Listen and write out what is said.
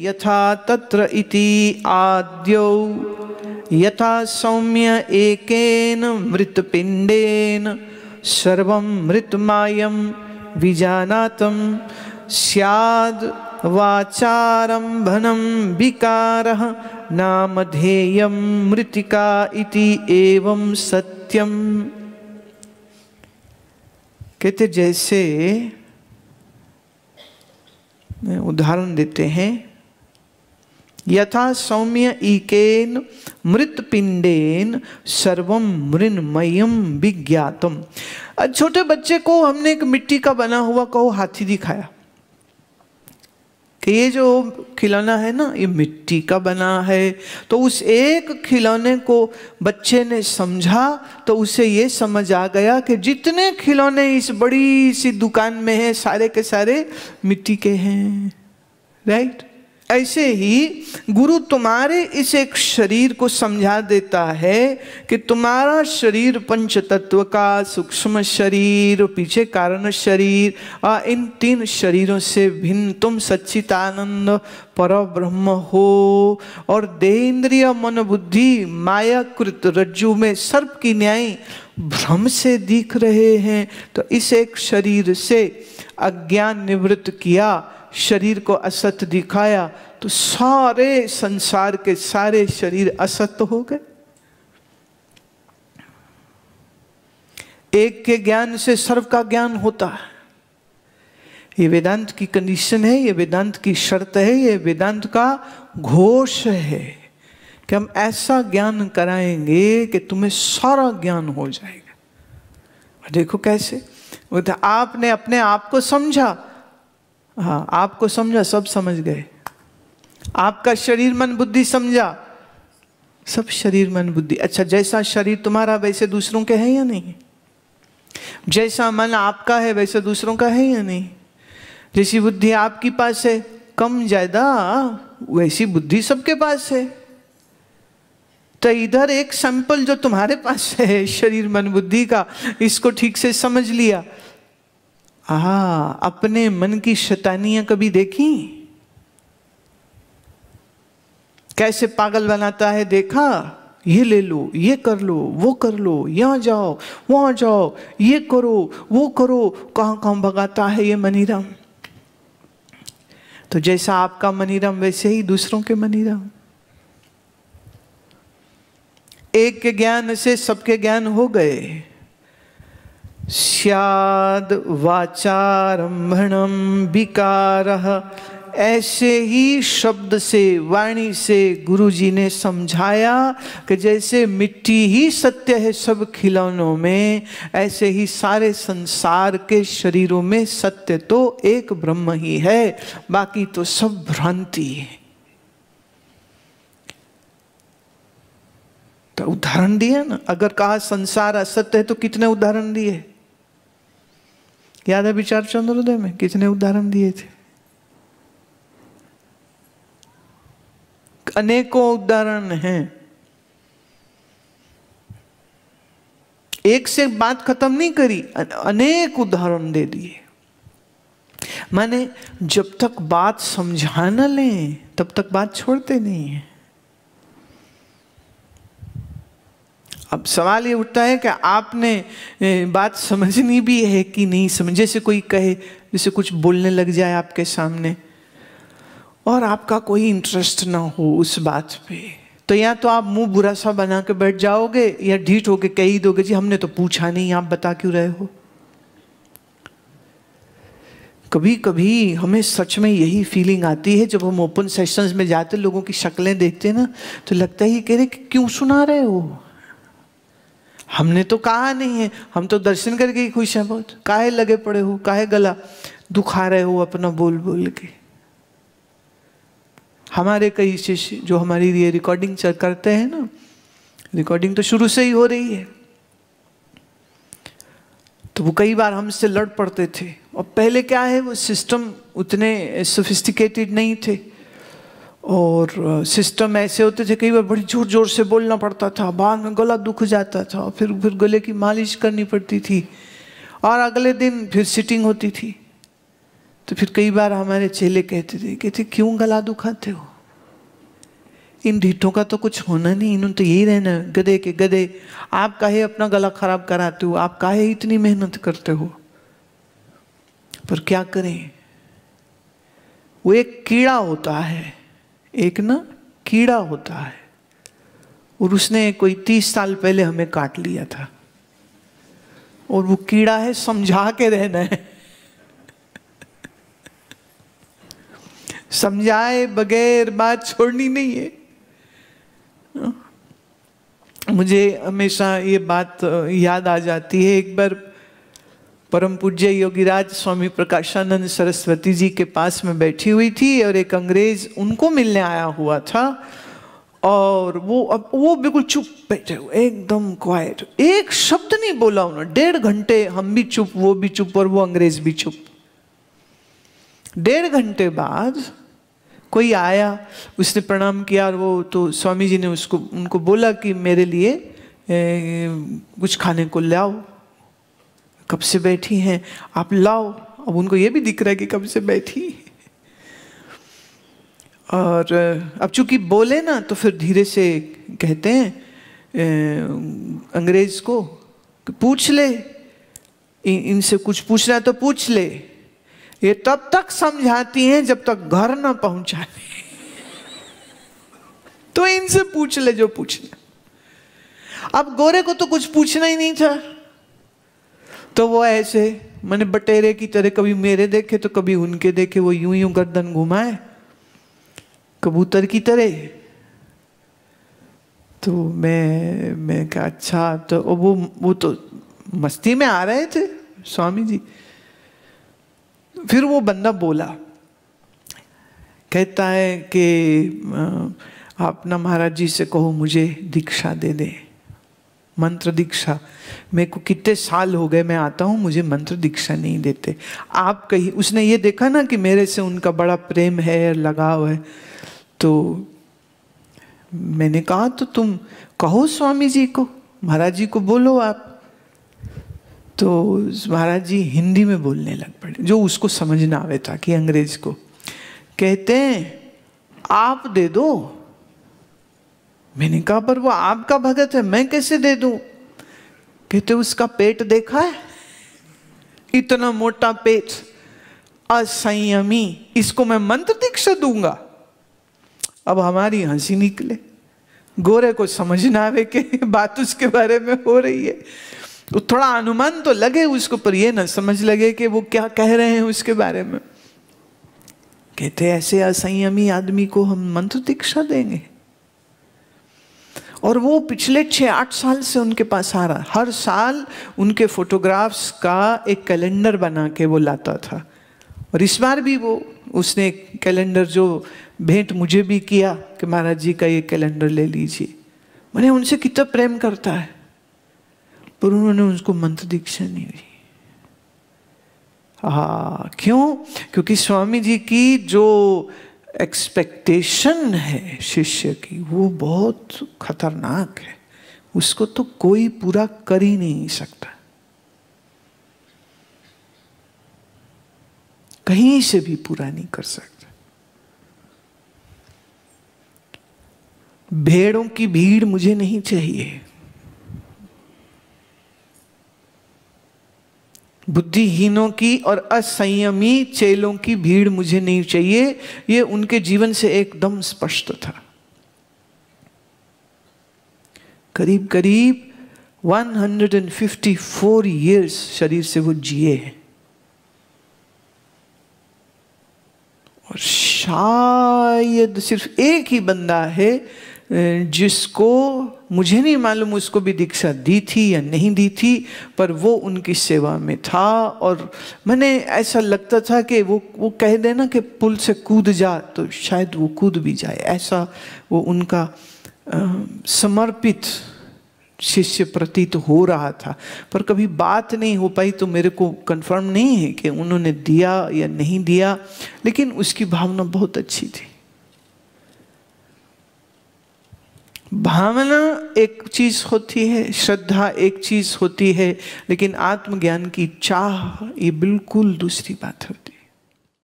यथा तत्र इति आद्यो यथा सौम्य एकेन मृतपिण्डेन सर्वं मृतमायं विजानातं स्याद् वाचारम्भनं विकारः नामधेयं मृतिका इति एवं सत्यम कहते जैसे उदाहरण देते हैं यथा सौम्य ईकेन मृतपिंडेन सर्वम मृणमयम विज्ञातम छोटे बच्चे को हमने एक मिट्टी का बना हुआ कहो हाथी दिखाया कि ये जो खिलौना है ना ये मिट्टी का बना है तो उस एक खिलौने को बच्चे ने समझा तो उसे ये समझ आ गया कि जितने खिलौने इस बड़ी सी दुकान में हैं सारे के सारे मिट्टी के हैं राइट ऐसे ही गुरु तुम्हारे इस एक शरीर को समझा देता है कि तुम्हारा शरीर पंच तत्व का सूक्ष्म शरीर पीछे कारण शरीर आ, इन तीन शरीरों से भिन्न तुम सच्चितानंद पर ब्रह्म हो और देन्द्रिय मन बुद्धि मायाकृत रज्जु में सर्प की न्याय भ्रम से दिख रहे हैं तो इस एक शरीर से अज्ञान निवृत्त किया शरीर को असत दिखाया तो सारे संसार के सारे शरीर असत हो गए एक के ज्ञान से सर्व का ज्ञान होता है ये वेदांत की कंडीशन है ये वेदांत की शर्त है ये वेदांत का घोष है कि हम ऐसा ज्ञान कराएंगे कि तुम्हें सारा ज्ञान हो जाएगा और देखो कैसे तो आपने अपने आप को समझा हाँ आपको समझा सब समझ गए आपका शरीर मन बुद्धि समझा सब शरीर मन बुद्धि अच्छा जैसा शरीर तुम्हारा वैसे दूसरों के है या नहीं जैसा मन आपका है वैसे दूसरों का है या नहीं जैसी बुद्धि आपके पास है कम ज्यादा वैसी बुद्धि सबके पास है तो इधर एक सैंपल जो तुम्हारे पास है शरीर मन बुद्धि का इसको ठीक से समझ लिया आ अपने मन की शैतानियां कभी देखी कैसे पागल बनाता है देखा ये ले लो ये कर लो वो कर लो यहाँ जाओ वहाँ जाओ ये करो वो करो कहाँ कहाँ भगाता है ये मनीराम तो जैसा आपका मनीराम वैसे ही दूसरों के मनीराम एक के ज्ञान से सबके ज्ञान हो गए स्याद वाचारंभणम विकार ऐसे ही शब्द से वाणी से गुरुजी ने समझाया कि जैसे मिट्टी ही सत्य है सब खिलौनों में ऐसे ही सारे संसार के शरीरों में सत्य तो एक ब्रह्म ही है बाकी तो सब भ्रांति है तो उदाहरण दिए ना अगर कहा संसार असत्य है तो कितने उदाहरण दिए याद है विचार चंद्रोदय में कितने उदाहरण दिए थे अनेकों उदाहरण हैं एक से बात खत्म नहीं करी अनेक उदाहरण दे दिए माने जब तक बात समझा न लें तब तक बात छोड़ते नहीं है अब सवाल ये उठता है कि आपने बात समझनी भी है कि नहीं समझे से कोई कहे जैसे कुछ बोलने लग जाए आपके सामने और आपका कोई इंटरेस्ट ना हो उस बात पे तो या तो आप मुंह बुरा सा बना के बैठ जाओगे या ढीठ होके कही दोगे जी हमने तो पूछा नहीं आप बता क्यों रहे हो कभी कभी हमें सच में यही फीलिंग आती है जब हम ओपन सेशंस में जाते लोगों की शक्लें देखते हैं ना तो लगता है कह रहे कि क्यों सुना रहे हो हमने तो कहा नहीं है हम तो दर्शन करके ही खुश हैं बहुत काहे लगे पड़े हो काहे गला दुखा रहे हो अपना बोल बोल के हमारे कई शिष्य जो हमारे लिए रिकॉर्डिंग करते हैं ना रिकॉर्डिंग तो शुरू से ही हो रही है तो वो कई बार हमसे लड़ पड़ते थे और पहले क्या है वो सिस्टम उतने सोफिस्टिकेटेड नहीं थे और सिस्टम ऐसे होते थे कई बार बड़ी जोर जोर से बोलना पड़ता था बाद में गला दुख जाता था फिर फिर गले की मालिश करनी पड़ती थी और अगले दिन फिर सिटिंग होती थी तो फिर कई बार हमारे चेले कहते थे कहते क्यों गला दुखाते हो इन ढीठों का तो कुछ होना नहीं इन्होंने तो यही रहना गधे के गधे आप काहे अपना गला खराब कराते हो आप काहे इतनी मेहनत करते हो पर क्या करें वो एक कीड़ा होता है एक ना कीड़ा होता है और उसने कोई तीस साल पहले हमें काट लिया था और वो कीड़ा है समझा के रहना है समझाए बगैर बात छोड़नी नहीं है मुझे हमेशा ये बात याद आ जाती है एक बार परम पूज्य योगीराज स्वामी प्रकाशानंद सरस्वती जी के पास में बैठी हुई थी और एक अंग्रेज उनको मिलने आया हुआ था और वो अब वो बिल्कुल चुप बैठे हुए एकदम क्वाइट एक शब्द नहीं बोला उन्होंने डेढ़ घंटे हम भी चुप वो भी चुप और वो अंग्रेज भी चुप डेढ़ घंटे बाद कोई आया उसने प्रणाम किया और वो तो स्वामी जी ने उसको उनको बोला कि मेरे लिए ए, कुछ खाने को लाओ कब से बैठी हैं आप लाओ अब उनको ये भी दिख रहा है कि कब से बैठी और अब चूंकि बोले ना तो फिर धीरे से कहते हैं ए, अंग्रेज को पूछ ले इनसे कुछ पूछना है तो पूछ ले ये तब तक समझाती हैं जब तक घर ना पहुंचा तो इनसे पूछ ले जो पूछना अब गोरे को तो कुछ पूछना ही नहीं था तो वो ऐसे मैंने बटेरे की तरह कभी मेरे देखे तो कभी उनके देखे वो यूं यूं गर्दन घुमाए कबूतर की तरह तो मैं मैं कहा अच्छा तो वो वो तो मस्ती में आ रहे थे स्वामी जी फिर वो बंदा बोला कहता है कि आप ना महाराज जी से कहो मुझे दीक्षा दे दे मंत्र दीक्षा मेरे को कितने साल हो गए मैं आता हूँ मुझे मंत्र दीक्षा नहीं देते आप कहीं उसने ये देखा ना कि मेरे से उनका बड़ा प्रेम है लगाव है तो मैंने कहा तो तुम कहो स्वामी जी को महाराज जी को बोलो आप तो महाराज जी हिंदी में बोलने लग पड़े जो उसको समझ ना आवे था कि अंग्रेज को कहते हैं आप दे दो मैंने कहा पर वो आपका भगत है मैं कैसे दे दू कहते उसका पेट देखा है इतना मोटा पेट असंयमी इसको मैं मंत्र दीक्षा दूंगा अब हमारी हंसी निकले गोरे को समझ ना आवे कि बात उसके बारे में हो रही है तो थोड़ा अनुमान तो लगे उसको पर ये ना समझ लगे कि वो क्या कह रहे हैं उसके बारे में कहते ऐसे असंयमी आदमी को हम मंत्र दीक्षा देंगे और वो पिछले छः आठ साल से उनके पास आ रहा हर साल उनके फोटोग्राफ्स का एक कैलेंडर बना के वो लाता था और इस बार भी वो उसने कैलेंडर जो भेंट मुझे भी किया कि महाराज जी का ये कैलेंडर ले लीजिए मैंने उनसे कितना प्रेम करता है पर उन्होंने उसको मंत्र दीक्षा नहीं हुई हा क्यों क्योंकि स्वामी जी की जो एक्सपेक्टेशन है शिष्य की वो बहुत खतरनाक है उसको तो कोई पूरा कर ही नहीं सकता कहीं से भी पूरा नहीं कर सकता भेड़ों की भीड़ मुझे नहीं चाहिए बुद्धिहीनों की और असंयमी चेलों की भीड़ मुझे नहीं चाहिए ये उनके जीवन से एकदम स्पष्ट था करीब करीब 154 इयर्स शरीर से वो जिए हैं और शायद सिर्फ एक ही बंदा है जिसको मुझे नहीं मालूम उसको भी दीक्षा दी थी या नहीं दी थी पर वो उनकी सेवा में था और मैंने ऐसा लगता था कि वो वो कह देना कि पुल से कूद जा तो शायद वो कूद भी जाए ऐसा वो उनका आ, समर्पित शिष्य प्रतीत हो रहा था पर कभी बात नहीं हो पाई तो मेरे को कंफर्म नहीं है कि उन्होंने दिया या नहीं दिया लेकिन उसकी भावना बहुत अच्छी थी भावना एक चीज होती है श्रद्धा एक चीज होती है लेकिन आत्मज्ञान की चाह ये बिल्कुल दूसरी बात होती